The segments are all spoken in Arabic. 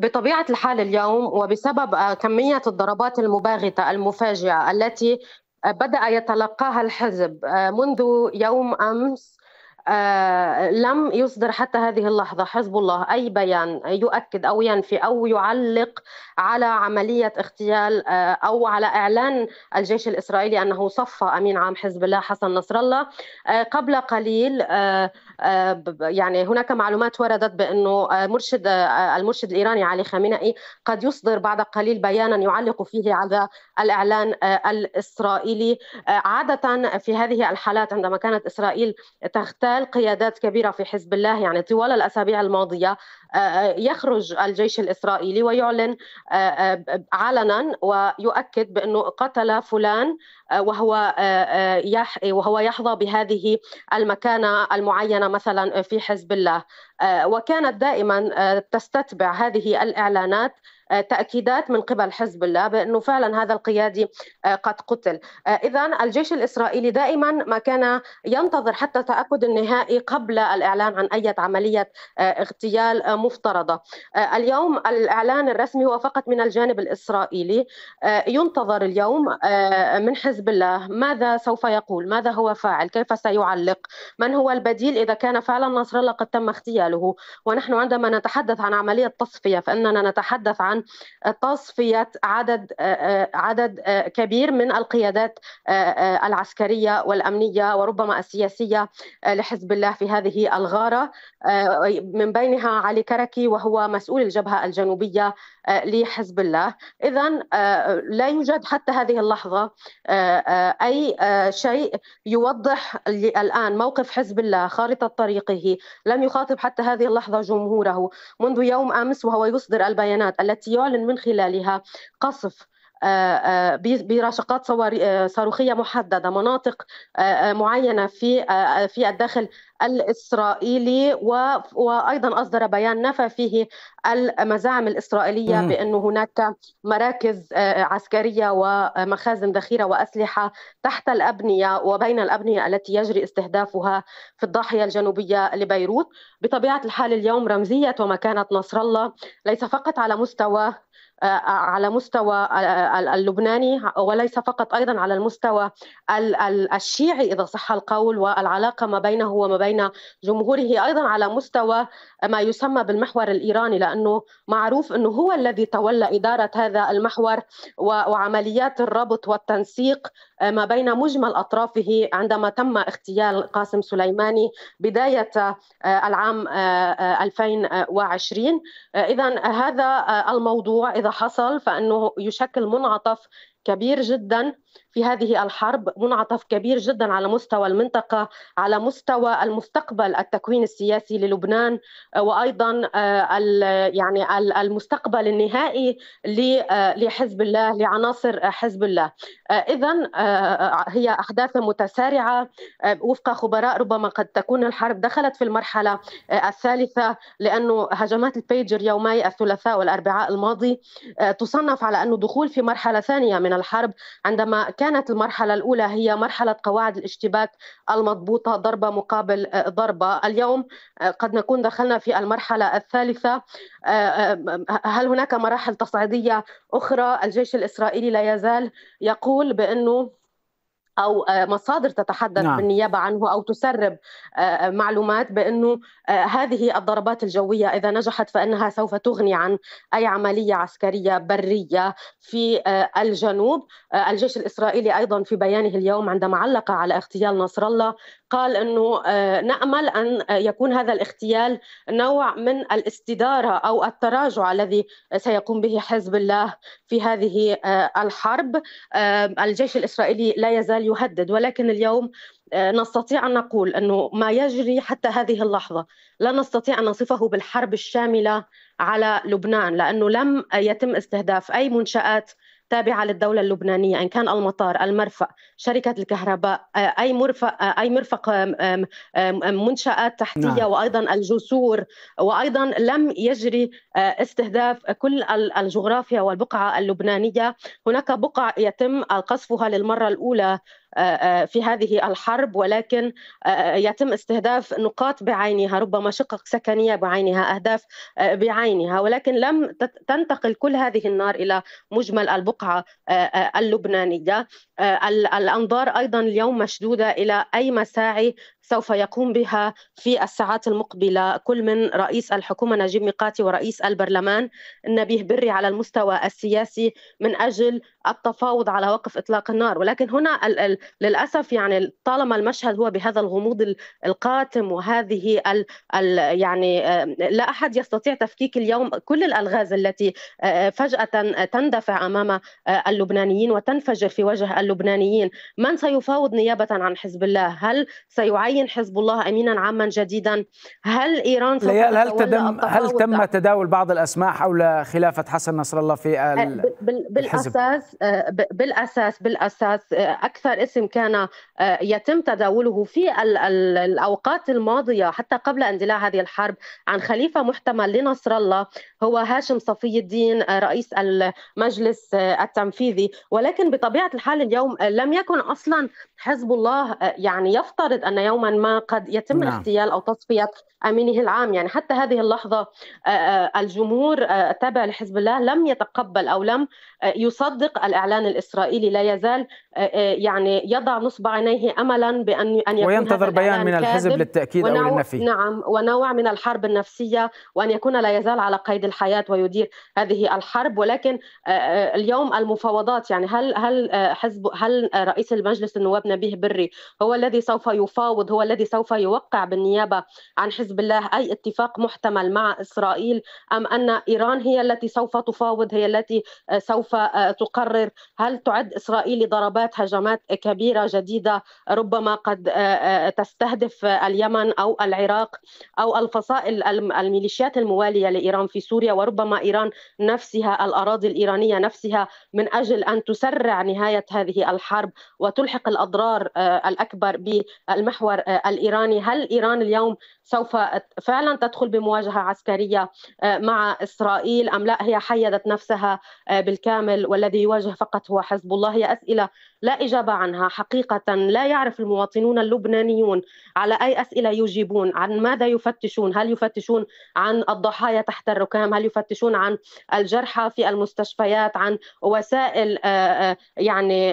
بطبيعه الحال اليوم وبسبب آه، كميه الضربات المباغته المفاجئه التي آه، بدا يتلقاها الحزب آه، منذ يوم امس آه، لم يصدر حتى هذه اللحظة حزب الله أي بيان يؤكد أو ينفي أو يعلق على عملية اغتيال آه، أو على إعلان الجيش الإسرائيلي أنه صفى أمين عام حزب الله حسن نصر الله آه، قبل قليل يعني هناك معلومات وردت بأنه مرشد المرشد الإيراني علي خامنئي قد يصدر بعد قليل بيانا يعلق فيه على الإعلان الإسرائيلي عادة في هذه الحالات عندما كانت إسرائيل تختار قيادات كبيره في حزب الله يعني طوال الاسابيع الماضيه يخرج الجيش الإسرائيلي ويعلن آه، آه، علنا ويؤكد بأنه قتل فلان آه، وهو وهو يحظى بهذه المكانه المعينه مثلا في حزب الله وكانت دائما تستتبع هذه الاعلانات تاكيدات من قبل حزب الله بانه فعلا هذا القيادي قد قتل اذا الجيش الاسرائيلي دائما ما كان ينتظر حتى التاكد النهائي قبل الاعلان عن اي عمليه اغتيال مفترضة آه، اليوم الإعلان الرسمي هو فقط من الجانب الإسرائيلي آه، ينتظر اليوم آه، من حزب الله ماذا سوف يقول ماذا هو فاعل كيف سيعلق من هو البديل إذا كان فعلا نصر الله قد تم اغتياله ونحن عندما نتحدث عن عملية تصفية فإننا نتحدث عن تصفية عدد عدد كبير من القيادات العسكرية والأمنية وربما السياسية لحزب الله في هذه الغارة من بينها علي الكركي وهو مسؤول الجبهة الجنوبية آه، لحزب الله إذا آه، لا يوجد حتى هذه اللحظة آه، أي شيء يوضح الآن موقف حزب الله خارطة طريقه لم يخاطب حتى هذه اللحظة جمهوره منذ يوم أمس وهو يصدر البيانات التي يعلن من خلالها قصف آه، آه، برشقات آه، صاروخيه محدده مناطق معينه في في الداخل الاسرائيلي وايضا اصدر بيان نفى فيه المزاعم الاسرائيليه بانه هناك مراكز عسكريه ومخازن ذخيره واسلحه تحت الابنيه وبين الابنيه التي يجري استهدافها في الضاحيه الجنوبيه لبيروت بطبيعه الحال اليوم رمزيه ومكانه نصر الله ليس فقط على مستوى آه، على مستوى اللبناني وليس فقط ايضا على المستوى الشيعي اذا صح القول والعلاقه ما بينه وما بين جمهوره ايضا على مستوى ما يسمى بالمحور الايراني لانه معروف انه هو الذي تولى اداره هذا المحور وعمليات الربط والتنسيق آه، ما بين مجمل اطرافه عندما تم اغتيال قاسم سليماني بدايه آه، العام 2020 اذا هذا الموضوع اذا حصل فانه يشكل منعطف كبير جدا في هذه الحرب منعطف كبير جدا على مستوى المنطقه على مستوى المستقبل التكوين السياسي للبنان آه، وايضا آه، يعني المستقبل النهائي آه، لحزب الله لعناصر حزب الله اذا هي احداث متسارعه وفق خبراء ربما قد تكون الحرب دخلت في المرحله الثالثه لانه هجمات البيجر يومي الثلاثاء والاربعاء الماضي تصنف على انه دخول في مرحله ثانيه من من الحرب عندما كانت المرحلة الأولى هي مرحلة قواعد الاشتباك المضبوطة ضربة مقابل آه، ضربة اليوم آه، قد نكون دخلنا في المرحلة الثالثة آه، هل هناك مراحل تصعيدية أخرى الجيش الإسرائيلي لا يزال يقول بأنه او آه، مصادر تتحدث نعم. بالنيابه عنه او تسرب آه، آه، معلومات بانه هذه الضربات الجويه اذا نجحت فانها سوف تغني عن اي عمليه عسكريه بريه في الجنوب الجيش الاسرائيلي ايضا في بيانه اليوم عندما علق على اغتيال نصر الله قال انه آه، نامل ان آه، يكون هذا الاغتيال نوع من الاستداره او التراجع الذي سيقوم به حزب الله في هذه آه، الحرب الجيش الاسرائيلي لا يزال يهدد ولكن اليوم نستطيع ان نقول انه ما يجري حتى هذه اللحظه لا نستطيع ان نصفه بالحرب الشامله على لبنان لانه لم يتم استهداف اي منشات التابعة للدولة اللبنانية إن كان المطار المرفأ شركة الكهرباء آه، آه، أي مرفق أي مرفق منشآت تحتية نعم. وأيضا الجسور وأيضا لم يجري آه، استهداف كل الجغرافيا والبقعة اللبنانية هناك بقع يتم قصفها للمرة الأولى آه، آه، في هذه الحرب ولكن آه، يتم استهداف نقاط بعينها ربما شقق سكنية بعينها أهداف بعينها ولكن لم تنتقل كل هذه النار إلى مجمل البقعة اللبنانية الأنظار أيضا اليوم مشدودة إلى أي مساعي سوف يقوم بها في الساعات المقبلة كل من رئيس الحكومة نجيب ميقاتي ورئيس البرلمان نبيه بري على المستوى السياسي من أجل التفاوض على وقف إطلاق النار ولكن هنا للأسف يعني طالما المشهد هو بهذا الغموض القاتم وهذه الـ الـ يعني آه، لا أحد يستطيع تفكيك اليوم كل الألغاز التي آه، آه، فجأة تندفع أمام اللبنانيين وتنفجر في وجه اللبنانيين من سيفاوض نيابة عن حزب الله هل سيعين يعين حزب الله امينا عاما جديدا هل ايران ستتولى هل, هل تم هل تم تداول بعض الاسماء حول خلافه حسن نصر الله في أه، الحزب؟ بالاساس أه، بالاساس بالاساس أه، اكثر اسم كان يتم تداوله في الاوقات الماضيه حتى قبل اندلاع هذه الحرب عن خليفه محتمل لنصر الله هو هاشم صفي الدين رئيس المجلس التنفيذي ولكن بطبيعه الحال اليوم لم يكن اصلا حزب الله يعني يفترض ان يوم يوما ما قد يتم نعم. اغتيال او تصفيه امينه العام يعني حتى هذه اللحظه آه، آه، الجمهور آه، تابع لحزب الله لم يتقبل او لم يصدق الاعلان الاسرائيلي لا يزال يعني يضع نصب عينيه املا بان ان يكون وينتظر بيان من الحزب للتاكيد او للنفي نعم ونوع من الحرب النفسيه وان يكون لا يزال على قيد الحياه ويدير هذه الحرب ولكن اليوم المفاوضات يعني هل هل حزب هل رئيس المجلس النواب نبيه بري هو الذي سوف يفاوض هو الذي سوف يوقع بالنيابه عن حزب الله اي اتفاق محتمل مع اسرائيل ام ان ايران هي التي سوف تفاوض هي التي آه، سوف آه، تقرر هل تعد اسرائيل ضربات هجمات كبيره جديده ربما قد آه، تستهدف اليمن او العراق او الفصائل الميليشيات المواليه لايران في سوريا وربما ايران نفسها الاراضي الايرانيه نفسها من اجل ان تسرع نهايه هذه الحرب وتلحق الاضرار الاكبر بالمحور آه، الايراني هل ايران اليوم سوف فعلا تدخل بمواجهه عسكريه آه، مع اسرائيل ام لا هي حيدت نفسها آه، بالكامل والذي يواجه فقط هو حزب الله هي اسئله لا اجابه عنها حقيقه لا يعرف المواطنون اللبنانيون على اي اسئله يجيبون عن ماذا يفتشون هل يفتشون عن الضحايا تحت الركام هل يفتشون عن الجرحى في المستشفيات عن وسائل يعني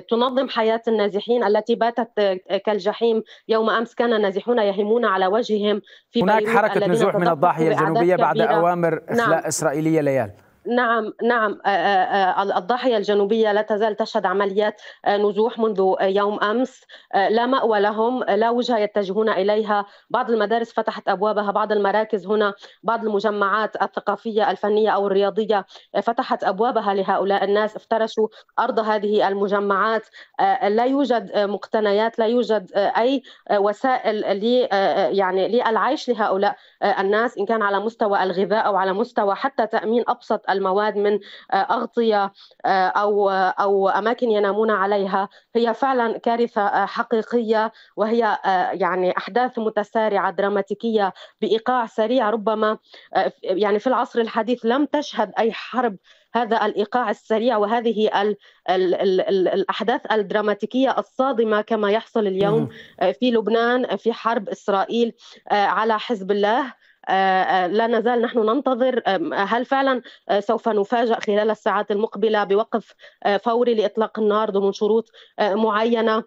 تنظم حياه النازحين التي باتت كالجحيم يوم أمس كان نازحون يهمون على وجههم في هناك حركة نزوح من الضاحية الجنوبية بعد كبيرة. أوامر إخلاء نعم. إسرائيلية ليال نعم نعم آه، آه، آه، الضاحية الجنوبية لا تزال تشهد عمليات نزوح منذ يوم أمس لا مأوى لهم لا وجهة يتجهون إليها بعض المدارس فتحت أبوابها بعض المراكز هنا بعض المجمعات الثقافية الفنية أو الرياضية فتحت أبوابها لهؤلاء الناس افترشوا أرض هذه المجمعات لا يوجد مقتنيات لا يوجد أي وسائل لي يعني للعيش لهؤلاء آه، الناس إن كان على مستوى الغذاء أو على مستوى حتى تأمين أبسط المواد من آه، أغطية آه، أو أو أماكن ينامون عليها هي فعلا كارثة حقيقية وهي يعني أحداث متسارعة دراماتيكية بإيقاع سريع ربما يعني في العصر الحديث لم تشهد أي حرب هذا الايقاع السريع وهذه ال ال ال الـ الاحداث الدراماتيكيه الصادمه كما يحصل اليوم في لبنان في حرب اسرائيل آه، على حزب الله آه، آه، لا نزال نحن ننتظر هل فعلا سوف نفاجأ خلال الساعات المقبلة بوقف فوري لإطلاق النار ضمن شروط معينة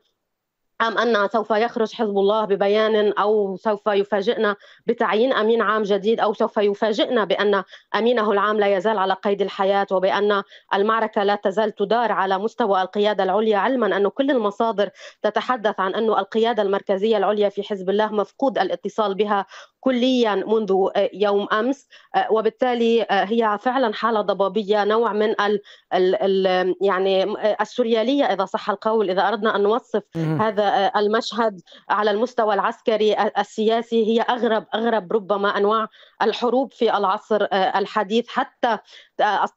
أم أن سوف يخرج حزب الله ببيان أو سوف يفاجئنا بتعيين أمين عام جديد أو سوف يفاجئنا بأن أمينه العام لا يزال على قيد الحياة وبأن المعركة لا تزال تدار على مستوى القيادة العليا علما أن كل المصادر تتحدث عن أن القيادة المركزية العليا في حزب الله مفقود الاتصال بها كليا منذ يوم امس وبالتالي هي فعلا حاله ضبابيه نوع من ال الـ يعني السورياليه اذا صح القول اذا اردنا ان نوصف هذا المشهد على المستوى العسكري السياسي هي اغرب اغرب ربما انواع الحروب في العصر الحديث حتى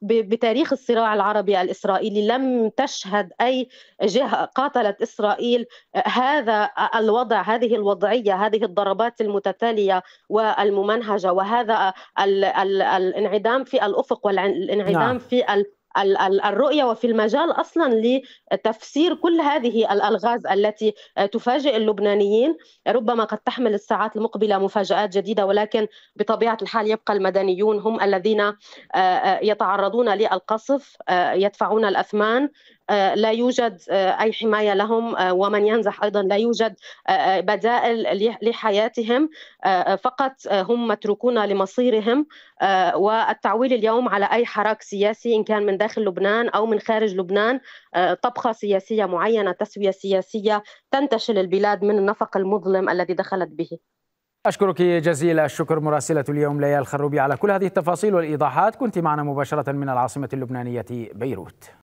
بتاريخ الصراع العربي الاسرائيلي لم تشهد اي جهه قاتلت اسرائيل هذا الوضع هذه الوضعيه هذه الضربات المتتاليه والممنهجه وهذا الانعدام في الافق والانعدام نعم. في الرؤية وفي المجال أصلا لتفسير كل هذه الألغاز التي تفاجئ اللبنانيين ربما قد تحمل الساعات المقبلة مفاجآت جديدة ولكن بطبيعة الحال يبقى المدنيون هم الذين آه، آه، يتعرضون للقصف آه، يدفعون الأثمان آه، لا يوجد آه، أي حماية لهم آه، ومن ينزح أيضا لا يوجد بدائل لحياتهم فقط هم متروكون لمصيرهم والتعويل اليوم على أي حراك سياسي إن كان من داخل لبنان أو من خارج لبنان طبخة سياسية معينة تسوية سياسية تنتشل البلاد من النفق المظلم الذي دخلت به أشكرك جزيل الشكر مراسلة اليوم ليال الخروبي على كل هذه التفاصيل والإيضاحات كنت معنا مباشرة من العاصمة اللبنانية بيروت